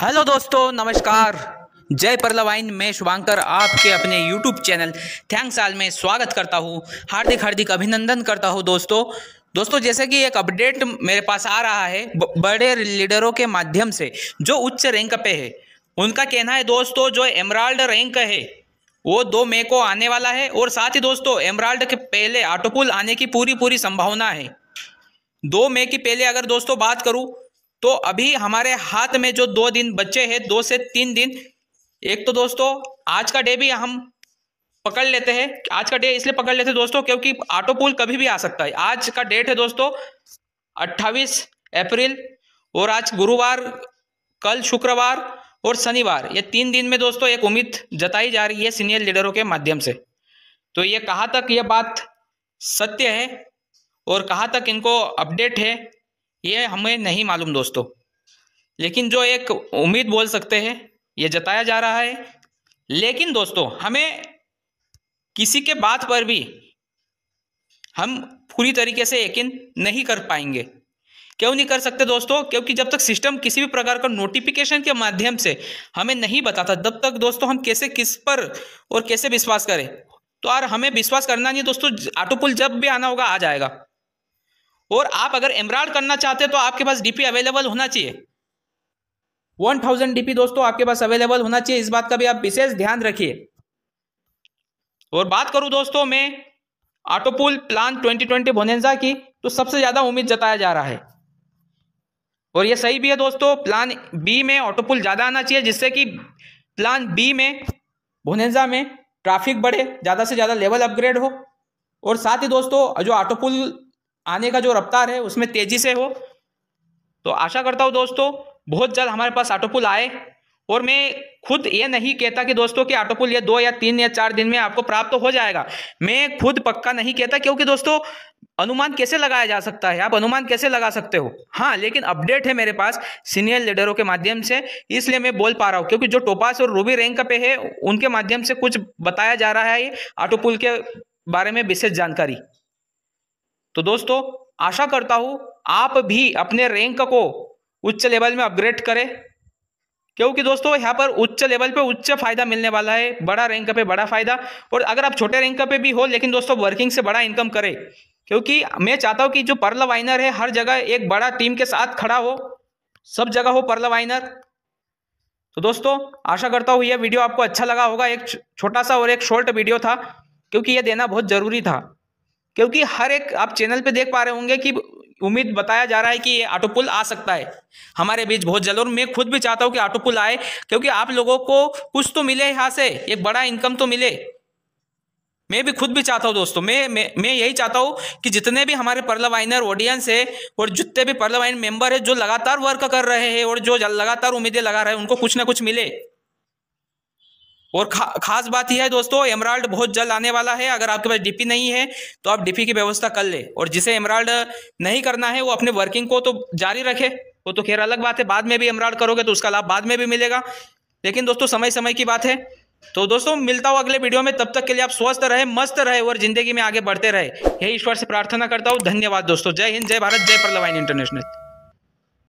hello दोस्तों नमस्कार जय परलवाइन मैं शुभांकर आपके अपने यूट्यूब चैनल थैंक्स आल में स्वागत करता हूँ हार्दिक हार्दिक अभिनंदन करता हूँ दोस्तों दोस्तों जैसे कि एक अपडेट मेरे पास आ रहा है बड़े लीडरों के माध्यम से जो उच्च रैंक पे है उनका कहना है दोस्तों जो एमराल्ड रैंक है वो दो मई को आने वाला है और साथ ही दोस्तों एमराल्ड के पहले ऑटोपुल आने की पूरी पूरी संभावना है दो मई की पहले अगर दोस्तों बात करूँ तो अभी हमारे हाथ में जो दो दिन बच्चे हैं दो से तीन दिन एक तो दोस्तों आज का डे भी हम पकड़ लेते हैं आज का डे इसलिए पकड़ लेते हैं दोस्तों क्योंकि ऑटो पुल कभी भी आ सकता है आज का डेट है दोस्तों 28 अप्रैल और आज गुरुवार कल शुक्रवार और शनिवार ये तीन दिन में दोस्तों एक उम्मीद जताई जा रही है सीनियर लीडरों के माध्यम से तो ये कहाँ तक ये बात सत्य है और कहाँ तक इनको अपडेट है ये हमें नहीं मालूम दोस्तों लेकिन जो एक उम्मीद बोल सकते हैं ये जताया जा रहा है लेकिन दोस्तों हमें किसी के बात पर भी हम पूरी तरीके से यकीन नहीं कर पाएंगे क्यों नहीं कर सकते दोस्तों क्योंकि जब तक सिस्टम किसी भी प्रकार का नोटिफिकेशन के माध्यम से हमें नहीं बताता तब तक दोस्तों हम कैसे किस पर और कैसे विश्वास करें तो यार हमें विश्वास करना नहीं दोस्तों ऑटो पुल जब भी आना होगा आ जाएगा और आप अगर एमराल्ड करना चाहते तो आपके पास डीपी अवेलेबल होना चाहिए वन थाउजेंड डीपी दोस्तों आपके पास अवेलेबल होना चाहिए इस बात का भी आप विशेष ध्यान रखिए और बात करूं दोस्तों मैं ऑटोपुल प्लान 2020 भोनेजा की तो सबसे ज़्यादा उम्मीद जताया जा रहा है और यह सही भी है दोस्तों प्लान बी में ऑटोपुल ज़्यादा आना चाहिए जिससे कि प्लान बी में भोनेजा में ट्रैफिक बढ़े ज़्यादा से ज़्यादा लेवल अपग्रेड हो और साथ ही दोस्तों जो ऑटोपुल आने का जो रफ्तार है उसमें तेज़ी से हो तो आशा करता हूँ दोस्तों बहुत जल्द हमारे पास ऑटो पुल आए और मैं खुद ये नहीं कहता कि दोस्तों कि ऑटो पुल ये दो या तीन या चार दिन में आपको प्राप्त तो हो जाएगा मैं खुद पक्का नहीं कहता क्योंकि दोस्तों अनुमान कैसे लगाया जा सकता है आप अनुमान कैसे लगा सकते हो हाँ लेकिन अपडेट है मेरे पास सीनियर लीडरों के माध्यम से इसलिए मैं बोल पा रहा हूँ क्योंकि जो टोपास और रूबी रैंक पे है उनके माध्यम से कुछ बताया जा रहा है ऑटो पुल के बारे में विशेष जानकारी तो दोस्तों आशा करता हूं आप भी अपने रैंक को उच्च लेवल में अपग्रेड करें क्योंकि दोस्तों यहाँ पर उच्च लेवल पे उच्च फायदा मिलने वाला है बड़ा रैंक पे बड़ा फायदा और अगर आप छोटे रैंक पे भी हो लेकिन दोस्तों वर्किंग से बड़ा इनकम करें क्योंकि मैं चाहता हूँ कि जो पर्ल वाइनर है हर जगह एक बड़ा टीम के साथ खड़ा हो सब जगह हो पर्ल वाइनर तो दोस्तों आशा करता हूँ यह वीडियो आपको अच्छा लगा होगा एक छोटा सा और एक शॉर्ट वीडियो था क्योंकि यह देना बहुत ज़रूरी था क्योंकि हर एक आप चैनल पे देख पा रहे होंगे कि उम्मीद बताया जा रहा है कि ये ऑटो पुल आ सकता है हमारे बीच बहुत जल्द और मैं खुद भी चाहता हूँ कि ऑटो पुल आए क्योंकि आप लोगों को कुछ तो मिले यहाँ से एक बड़ा इनकम तो मिले मैं भी खुद भी चाहता हूँ दोस्तों मैं मैं यही चाहता हूँ कि जितने भी हमारे पर्लवाइनर ऑडियंस है और जितने भी पर्लवाइन मेंबर है जो लगातार वर्क कर रहे हैं और जो लगातार उम्मीदें लगा रहे हैं उनको कुछ ना कुछ मिले और खा, खास बात यह है दोस्तों एमराल्ड बहुत जल्द आने वाला है अगर आपके पास डीपी नहीं है तो आप डीपी की व्यवस्था कर ले और जिसे एमराल्ड नहीं करना है वो अपने वर्किंग को तो जारी रखे वो तो खैर अलग बात है बाद में भी एमराल्ड करोगे तो उसका लाभ बाद में भी मिलेगा लेकिन दोस्तों समय समय की बात है तो दोस्तों मिलता हूँ अगले वीडियो में तब तक के लिए आप स्वस्थ रहे मस्त रहे और जिंदगी में आगे बढ़ते रहे यही ईश्वर से प्रार्थना करता हूँ धन्यवाद दोस्तों जय हिंद जय भारत जय प्रलवाइन इंटरनेशनल